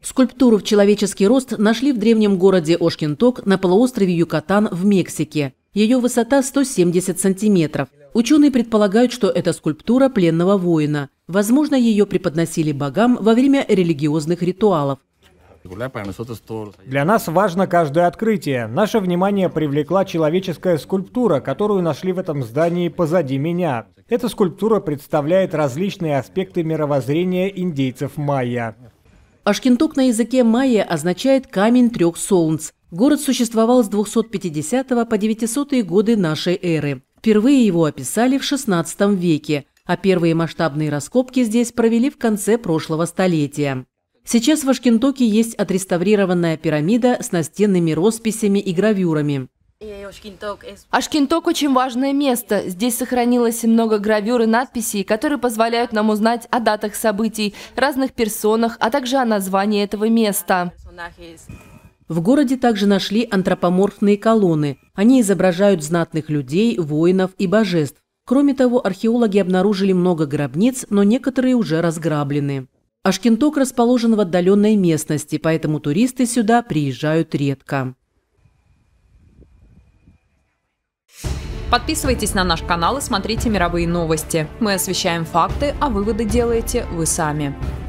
Скульптуру в человеческий рост нашли в древнем городе Ошкенток на полуострове Юкатан в Мексике. Ее высота 170 сантиметров. Ученые предполагают, что это скульптура пленного воина. Возможно, ее преподносили богам во время религиозных ритуалов. Для нас важно каждое открытие. Наше внимание привлекла человеческая скульптура, которую нашли в этом здании позади меня. Эта скульптура представляет различные аспекты мировоззрения индейцев майя. Ашкентук на языке майя означает «камень трех солнц». Город существовал с 250 по 900 годы нашей эры. Впервые его описали в 16 веке, а первые масштабные раскопки здесь провели в конце прошлого столетия. Сейчас в Ашкентоке есть отреставрированная пирамида с настенными росписями и гравюрами. Ашкенток очень важное место. Здесь сохранилось много гравюр и надписей, которые позволяют нам узнать о датах событий, разных персонах, а также о названии этого места. В городе также нашли антропоморфные колонны. Они изображают знатных людей, воинов и божеств. Кроме того, археологи обнаружили много гробниц, но некоторые уже разграблены. Ашкенток расположен в отдаленной местности, поэтому туристы сюда приезжают редко. Подписывайтесь на наш канал и смотрите мировые новости. Мы освещаем факты, а выводы делаете вы сами.